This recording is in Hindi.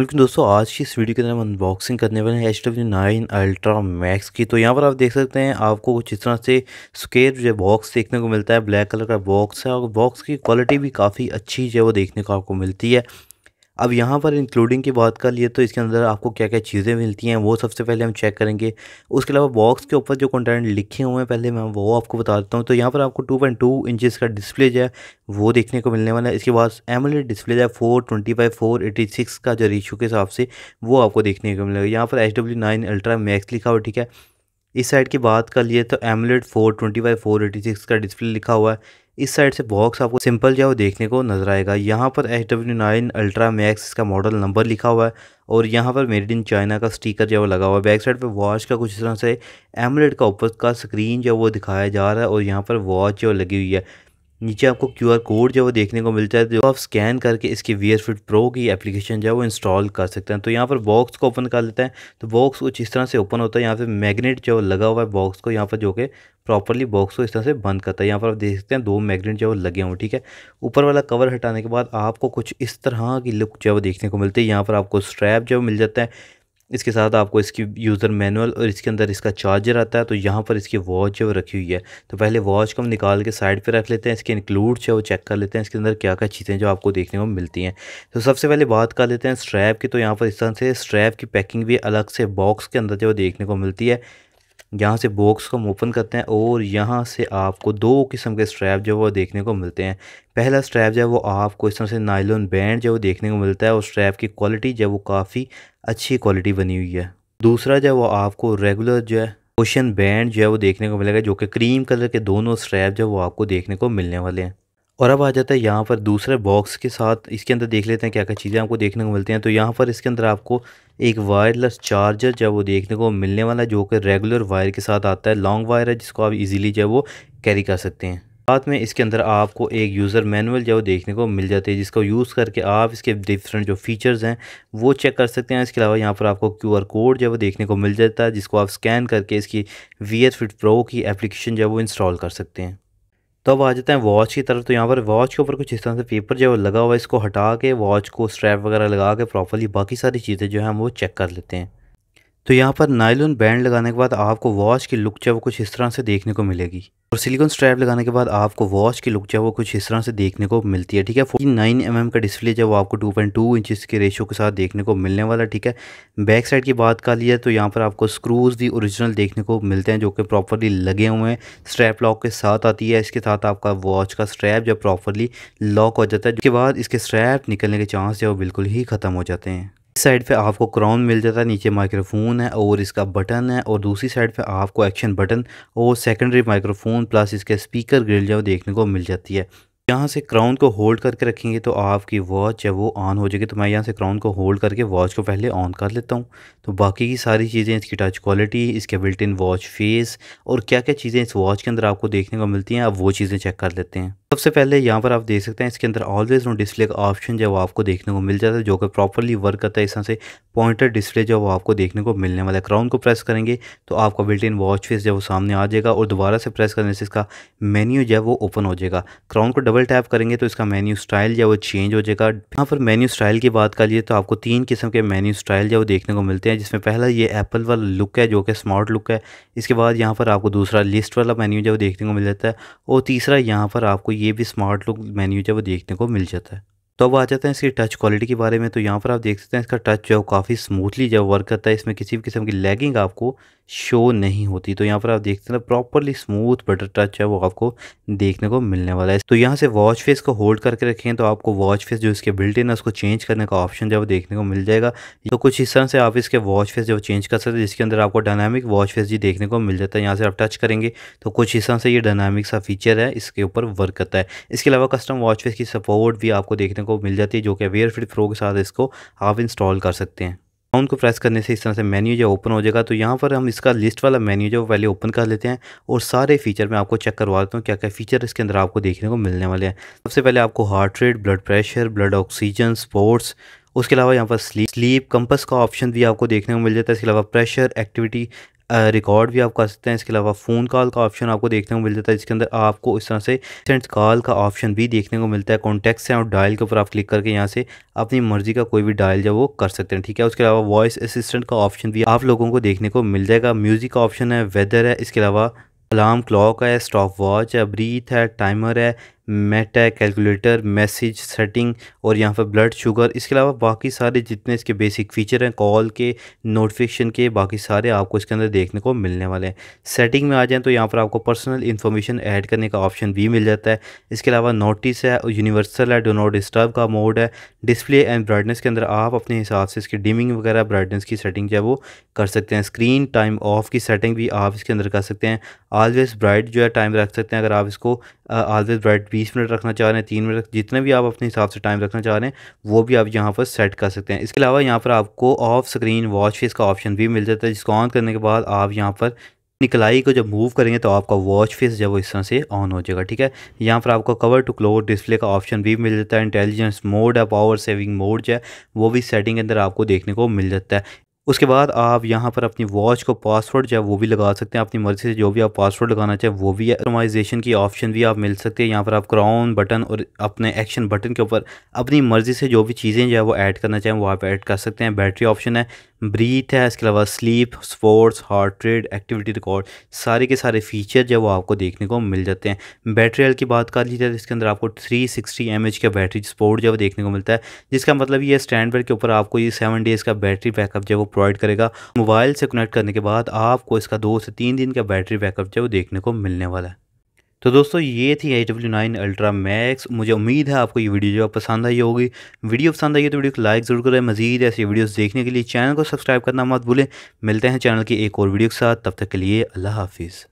अल्लाह दोस्तों आज की इस वीडियो के अंदर हम अनबॉक्सिंग करने वाले हैं H W nine Ultra Max की तो यहाँ पर आप देख सकते हैं आपको कुछ इस तरह से स्केयर जो बॉक्स देखने को मिलता है ब्लैक कलर का बॉक्स है और बॉक्स की क्वालिटी भी काफ़ी अच्छी जो है वो देखने को आपको मिलती है अब यहाँ पर इंक्लूडिंग की बात कर लिए तो इसके अंदर आपको क्या क्या चीज़ें मिलती हैं वो सबसे पहले हम चेक करेंगे उसके अलावा बॉक्स के ऊपर जो कंटेंट लिखे हुए हैं पहले मैं वो आपको बता देता हूँ तो यहाँ पर आपको टू पॉइंट टू इंचज़ का डिस्प्ले जो है वो देखने को मिलने वाला है इसके बाद एमलेट डिस्प्ले जो है four twenty four eighty six का जो रेशो के हिसाब से वो आपको देखने को मिलेगा यहाँ पर H W nine Ultra Max लिखा हुआ ठीक है इस साइड की बात कर लिए तो AMOLED four twenty by four eighty six का डिस्प्ले लिखा हुआ है इस साइड से बॉक्स आपको सिंपल जो देखने को नजर आएगा यहाँ पर H W nine Ultra Max इसका मॉडल नंबर लिखा हुआ है और यहाँ पर मेड इन चाइना का स्टिकर जो है लगा हुआ है बैक साइड पर वॉच का कुछ इस तरह से एमलेट का ऊपर का स्क्रीन जो वो दिखाया जा रहा है और यहाँ पर वॉच जो लगी हुई है नीचे आपको क्यू आर कोड जो वो देखने को मिलता है जो आप स्कैन करके इसकी वीयर फिट प्रो की एप्लीकेशन जो है वो इंस्टॉल कर सकते हैं तो यहाँ पर बॉक्स को ओपन कर लेते हैं तो बॉक्स कुछ इस तरह से ओपन होता है यहाँ पर मैगनेट जो लगा हुआ है बॉक्स को यहाँ पर जो कि प्रॉपरली बॉक्स को इस तरह से बंद करता है यहाँ पर आप देख सकते हैं दो मैग्नेट जो लगे हुए ठीक है ऊपर वाला कवर हटाने के बाद आपको कुछ इस तरह की लुक जो है वो देखने को मिलती है यहाँ पर आपको स्ट्रैप जो मिल जाता है इसके साथ आपको इसकी यूज़र मैनुअल और इसके अंदर इसका चार्जर आता है तो यहाँ पर इसकी वॉच है वो रखी हुई है तो पहले वॉच को हम निकाल के साइड पर रख लेते हैं इसके इंक्लूड्स है वो चेक कर लेते हैं इसके अंदर क्या क्या चीज़ें जो आपको देखने को मिलती हैं तो सबसे पहले बात कर लेते हैं स्ट्रैप की तो यहाँ पर इस तरह से स्ट्रैप की पैकिंग भी अलग से बॉक्स के अंदर जो देखने को मिलती है यहाँ से बॉक्स को हम ओपन करते हैं और यहाँ से आपको दो किस्म के स्ट्रैप जो है वो देखने को मिलते हैं पहला स्ट्रैप जो है वो आपको इस तरह से नायलॉन बैंड जो है वो देखने को मिलता है और स्ट्रैप की क्वालिटी जो है वो काफ़ी अच्छी क्वालिटी बनी हुई है दूसरा जो है वो आपको रेगुलर जो है ओशन बैंड जो है वो देखने को मिलेगा जो कि क्रीम कलर के दोनों स्ट्रैप जो है वो आपको देखने को मिलने वाले हैं और अब आ जाता है यहाँ पर दूसरे बॉक्स के साथ इसके अंदर देख लेते हैं क्या क्या चीज़ें आपको देखने को मिलती हैं तो यहाँ पर इसके अंदर आपको एक वायरलेस चार्जर जो है वो देखने को मिलने वाला जो कि रेगुलर वायर के साथ आता है लॉन्ग वायर है जिसको आप इजीली जो है वो कैरी कर सकते हैं साथ में इसके अंदर आपको एक यूज़र मैनुअल जो देखने को मिल जाती है जिसको यूज़ करके आप इसके डिफरेंट जो फीचर्स हैं वो चेक कर सकते हैं इसके अलावा यहाँ पर आपको क्यू आर कोड जो है वो देखने को मिल जाता है जिसको आप स्कैन करके इसकी वी एस फिट प्रो की एप्लीकेशन जो है वो इंस्टॉल कर सकते हैं तो अब आ जाते हैं वॉच की तरफ तो यहाँ पर वॉच के ऊपर कुछ इस तरह से पेपर जो लगा हुआ है इसको हटा के वॉच को स्ट्रैप वगैरह लगा के प्रॉपरली बाकी सारी चीज़ें जो हैं हम वो चेक कर लेते हैं तो यहाँ पर नायलोन बैंड लगाने के बाद आपको वॉच की लुक जो कुछ इस तरह से देखने को मिलेगी और सिलिकॉन स्ट्रैप लगाने के बाद आपको वॉच की लुक जो कुछ इस तरह से देखने को मिलती है ठीक है फोर्टी नाइन एम का डिस्प्ले जब आपको टू पॉइंट टू इंच के रेशो के साथ देखने को मिलने वाला ठीक है बैक साइड की बात कर लिया तो यहाँ पर आपको स्क्रूज़ भी ओरिजिनल देखने को मिलते हैं जो कि प्रॉपरली लगे हुए हैं स्ट्रैप लॉक के साथ आती है इसके साथ आपका वॉच का स्ट्रैप जब प्रॉपरली लॉक हो जाता है उसके बाद इसके स्ट्रैप निकलने के चांस जो बिल्कुल ही ख़त्म हो जाते हैं साइड पे आपको क्राउन मिल जाता है नीचे माइक्रोफोन है और इसका बटन है और दूसरी साइड पे आपको एक्शन बटन और सेकेंडरी माइक्रोफोन प्लस इसके स्पीकर ग्रिल जो देखने को मिल जाती है यहाँ से क्राउन को होल्ड करके रखेंगे तो आपकी वॉच है वो ऑन हो जाएगी तो मैं यहाँ से क्राउन को होल्ड करके वॉच को पहले ऑन कर लेता हूँ तो बाकी की सारी चीज़ें इसकी टच क्वालिटी इसके बिल्ट इन वॉच फेस और क्या क्या चीज़ें इस वॉच के अंदर आपको देखने को मिलती हैं आप वो चीज़ें चेक कर लेते हैं सबसे पहले यहाँ पर आप देख सकते हैं इसके अंदर ऑलवेज नो डिस्प्ले का ऑप्शन जो आपको देखने को मिल जाता है जो कि प्रॉपरली वर्क करता है इस तरह से पॉइंटर डिस्प्ले जो आपको देखने को मिलने वाला है क्राउन को प्रेस करेंगे तो आपका बिल्ट इन वॉच फेस जो वो सामने आ जाएगा और दोबारा से प्रेस करने से इसका मेन्यू जो है वो ओपन हो जाएगा क्राउन को डबल टैप करेंगे तो इसका मेन्यू स्टाइल जो है वो चेंज हो जाएगा यहाँ पर मेन्यू स्टाइल की बात कर लिए तो आपको तीन किस्म के मेन्यू स्टाइल जो देखने को मिलते हैं जिसमें पहला ये एप्पल वाला लुक है जो कि स्मार्ट लुक है इसके बाद यहाँ पर आपको दूसरा लिस्ट वाला मेन्यू जो देखने को मिल जाता है और तीसरा यहाँ पर आपको ये भी स्मार्ट लुक मेन्यू जो देखने को मिल जाता है तो अब आ जाते हैं इसकी टच क्वालिटी के बारे में तो यहाँ पर आप देख सकते हैं इसका टच जो है काफ़ी स्मूथली जो वर्क करता है इसमें किसी भी किस्म की लैगिंग आपको शो नहीं होती तो यहाँ पर आप देखते हैं प्रॉपरली स्मूथ बटर टच है वो आपको देखने को मिलने वाला है तो यहाँ से वॉच फेस को होल्ड करके रखें तो आपको वॉच फेस जो इसके बिल्टिन है उसको चेंज करने का ऑप्शन जो है वो देखने को मिल जाएगा तो कुछ इस तरह से आप इसके वॉच फेस जो चेंज कर सकते हैं जिसके अंदर आपको डायनामिक वॉच फेस जी देखने को मिल जाता है यहाँ से आप टच करेंगे तो कुछ इस तरह से ये डायनामिक सा फीचर है इसके ऊपर वर्क करता है इसके अलावा कस्टम वॉच फेस की सपोर्ट भी आपको देखने को को मिल जाती है जो कि वेयर फिट प्रो के साथ इसको आप इंस्टॉल कर सकते हैं अकाउंट को प्रेस करने से इस तरह से मेन्यू जो ओपन हो जाएगा तो यहाँ पर हम इसका लिस्ट वाला मेन्यू जो पहले ओपन कर लेते हैं और सारे फीचर मैं आपको चेक करवा देता हूँ क्या क्या फीचर इसके अंदर आपको देखने को मिलने वाले हैं सबसे पहले आपको heart rate blood pressure blood oxygen sports उसके अलावा यहाँ पर स्लीप स्लीप कंपस का ऑप्शन भी आपको देखने को मिल जाता है इसके अलावा प्रेशर एक्टिविटी रिकॉर्ड भी आप कर सकते हैं इसके अलावा फ़ोन कॉल का ऑप्शन आपको देखने को मिल जाता है जिसके अंदर आपको इस तरह से सेंट कॉल का ऑप्शन भी देखने को मिलता है कॉन्टैक्ट्स हैं और डायल के ऊपर आप क्लिक करके यहाँ से अपनी मर्ज़ी का कोई भी डायल जो वो कर सकते हैं ठीक है उसके अलावा वॉइस असिस्टेंट का ऑप्शन भी आप लोगों को देखने को मिल जाएगा म्यूज़िक का ऑप्शन है वेदर है इसके अलावा अलार्म क्लॉक है स्टॉप वॉच है ब्रीथ है टाइमर है मेटा कैलकुलेटर मैसेज सेटिंग और यहाँ पर ब्लड शुगर इसके अलावा बाकी सारे जितने इसके बेसिक फ़ीचर हैं कॉल के नोटिफिकेशन के बाकी सारे आपको इसके अंदर देखने को मिलने वाले हैं सेटिंग में आ जाएँ तो यहाँ पर आपको पर्सनल इन्फॉर्मेशन ऐड करने का ऑप्शन भी मिल जाता है इसके अलावा नोटिस है यूनिवर्सल है डो नॉट डिस्टर्ब का मोड है डिस्प्ले एंड ब्राइटनेस के अंदर आप अपने हिसाब से इसकी डिमिंग वगैरह ब्राइटनेस की सेटिंग जो है वो कर सकते हैं स्क्रीन टाइम ऑफ की सेटिंग भी आप इसके अंदर कर सकते हैं ऑलवेज ब्राइट जो है टाइम रख सकते हैं अगर आप इसको आलवेज ब्रेड बीस मिनट रखना चाह रहे हैं तीन मिनट जितने भी आप अपने हिसाब से टाइम रखना चाह रहे हैं वो भी आप यहाँ पर सेट कर सकते हैं इसके अलावा यहाँ पर आपको ऑफ स्क्रीन वॉच फेस का ऑप्शन भी मिल जाता है जिसको ऑन करने के बाद आप यहाँ पर निकलाई को जब मूव करेंगे तो आपका वॉच फेस जब वो इस तरह से ऑन हो जाएगा ठीक है यहाँ पर आपको कवर टू क्लोज डिस्प्ले का ऑप्शन भी मिल जाता है इंटेलिजेंस मोड है पावर सेविंग मोड जो है वो भी सेटिंग के अंदर आपको देखने को मिल जाता है उसके बाद आप यहाँ पर अपनी वॉच को पासवर्ड चाहे वो भी लगा सकते हैं अपनी मर्ज़ी से जो भी आप पासवर्ड लगाना चाहे वो भी कस्टमाइजेशन की ऑप्शन भी आप मिल सकते हैं यहाँ पर आप क्राउन बटन और अपने एक्शन बटन के ऊपर अपनी मर्ज़ी से जो भी चीज़ें जो है वो ऐड करना चाहें वो आप ऐड कर सकते हैं बैटरी ऑप्शन है ब्रीथ है इसके अलावा sleep sports heart rate activity record सारे के सारे फीचर जो वो आपको देखने को मिल जाते हैं बैटरी हेल्थ की बात कर ली जाए तो इसके अंदर आपको 360 सिक्सटी एम एच का बैटरी स्पोर्ट जो है वो देखने को मिलता है जिसका मतलब ये स्टैंड के ऊपर आपको ये सेवन डेज़ का बैटरी बैकअप जो है वो प्रोवाइड करेगा मोबाइल से कनेक्ट करने के बाद आपको इसका दो से तीन दिन का बैटरी बैकअप जो देखने को मिलने वाला है तो दोस्तों ये थी H W nine Ultra Max मुझे उम्मीद है आपको ये वीडियो जो पसंद आई होगी वीडियो पसंद आई है तो वीडियो को लाइक ज़रूर करें मजीद ऐसी वीडियोस देखने के लिए चैनल को सब्सक्राइब करना मत भूलें मिलते हैं चैनल की एक और वीडियो के साथ तब तक के लिए अल्लाह हाफिज़